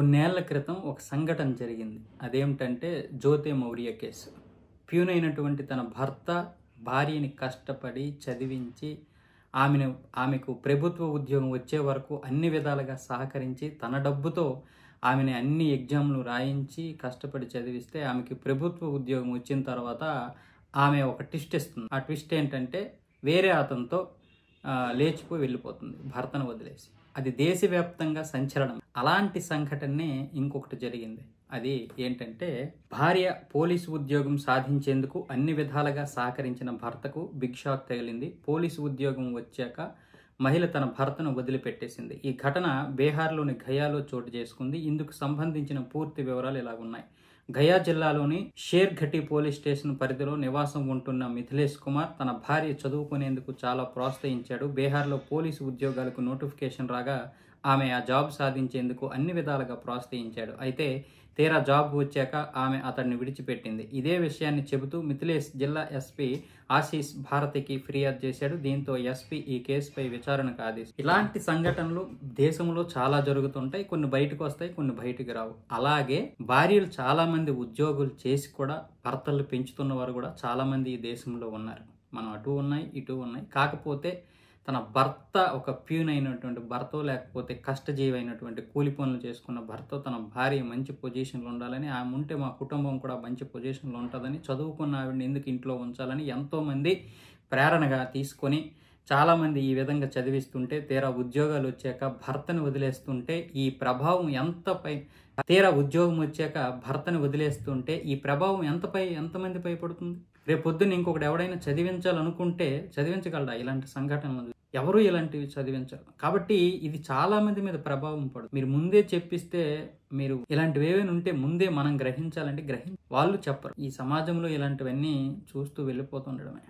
కొన్నేళ్ల క్రితం ఒక సంఘటన జరిగింది అదేమిటంటే జ్యోతి మౌర్య కేసు ప్యూనైనటువంటి తన భర్త భార్యని కష్టపడి చదివించి ఆమెను ఆమెకు ప్రభుత్వ ఉద్యోగం వచ్చే వరకు అన్ని విధాలుగా సహకరించి తన డబ్బుతో ఆమెని అన్ని ఎగ్జామ్లు రాయించి కష్టపడి చదివిస్తే ఆమెకి ప్రభుత్వ ఉద్యోగం వచ్చిన తర్వాత ఆమె ఒక ట్విస్ట్ ఇస్తుంది ఆ ట్విస్ట్ ఏంటంటే వేరే అతనితో లేచిపోయి వెళ్ళిపోతుంది భర్తను వదిలేసి అది దేశవ్యాప్తంగా సంచలనం అలాంటి సంఘటనే ఇంకొకటి జరిగింది అది ఏంటంటే భార్య పోలీసు ఉద్యోగం సాధించేందుకు అన్ని విధాలుగా సహకరించిన భర్తకు బిగ్ తగిలింది పోలీసు ఉద్యోగం వచ్చాక మహిళ తన భర్తను వదిలిపెట్టేసింది ఈ ఘటన బీహార్లోని గయాలో చోటు చేసుకుంది ఇందుకు సంబంధించిన పూర్తి వివరాలు ఇలా ఉన్నాయి గయా జిల్లాలోని షేర్ఘటి పోలీస్ స్టేషన్ పరిధిలో నివాసం ఉంటున్న మిథిలేష్ కుమార్ తన భార్య చదువుకునేందుకు చాలా ప్రోత్సహించాడు బీహార్లో పోలీసు ఉద్యోగాలకు నోటిఫికేషన్ రాగా ఆమె ఆ జాబ్ సాధించేందుకు అన్ని విధాలుగా ప్రోత్సహించాడు అయితే తీరా జాబ్ వచ్చాక ఆమె అతన్ని విడిచిపెట్టింది ఇదే విషయాన్ని చెబుతూ మిథిలేష్ జిల్లా ఎస్పీ ఆశీష్ భారతికి ఫిర్యాదు చేశాడు దీంతో ఎస్పీ ఈ కేసుపై విచారణకు కాదేశ ఇలాంటి సంఘటనలు దేశంలో చాలా జరుగుతుంటాయి కొన్ని బయటకు వస్తాయి కొన్ని బయటకు రావు అలాగే భార్యలు చాలా మంది ఉద్యోగులు చేసి కూడా భర్తలు పెంచుతున్న వారు కూడా చాలా మంది ఈ దేశంలో ఉన్నారు మనం అటు ఉన్నాయి ఇటు ఉన్నాయి కాకపోతే తన భర్త ఒక ప్యూన్ అయినటువంటి భర్త లేకపోతే కష్టజీవి అయినటువంటి కూలి పనులు చేసుకున్న భర్త తన భార్య మంచి పొజిషన్లో ఉండాలని ఆమె ఉంటే మా కుటుంబం కూడా మంచి పొజిషన్లో ఉంటుందని చదువుకున్న ఆవిడని ఎందుకు ఇంట్లో ఉంచాలని ఎంతోమంది ప్రేరణగా తీసుకొని చాలామంది ఈ విధంగా చదివిస్తుంటే తీరా ఉద్యోగాలు వచ్చాక భర్తను వదిలేస్తుంటే ఈ ప్రభావం ఎంత పై తీరా ఉద్యోగం వచ్చాక భర్తను వదిలేస్తుంటే ఈ ప్రభావం ఎంతపై ఎంతమందిపై పడుతుంది రేపొద్దున ఇంకొకటి ఎవడైనా చదివించాలనుకుంటే చదివించగలడా ఇలాంటి సంఘటనలు ఎవరు ఇలాంటివి చదివించరు కాబట్టి ఇది చాలా మంది మీద ప్రభావం పడు మీరు ముందే చెప్పిస్తే మీరు ఇలాంటివి ఏవైనా ఉంటే ముందే మనం గ్రహించాలంటే గ్రహించ వాళ్ళు చెప్పరు ఈ సమాజంలో ఇలాంటివన్నీ చూస్తూ వెళ్ళిపోతుండడమే